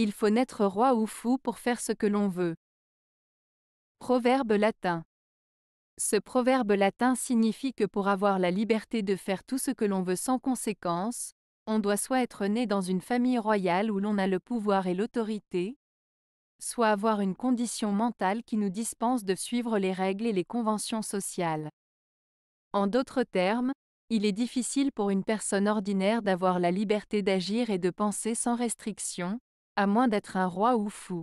Il faut naître roi ou fou pour faire ce que l'on veut. Proverbe latin. Ce proverbe latin signifie que pour avoir la liberté de faire tout ce que l'on veut sans conséquence, on doit soit être né dans une famille royale où l'on a le pouvoir et l'autorité, soit avoir une condition mentale qui nous dispense de suivre les règles et les conventions sociales. En d'autres termes, il est difficile pour une personne ordinaire d'avoir la liberté d'agir et de penser sans restriction, à moins d'être un roi ou fou.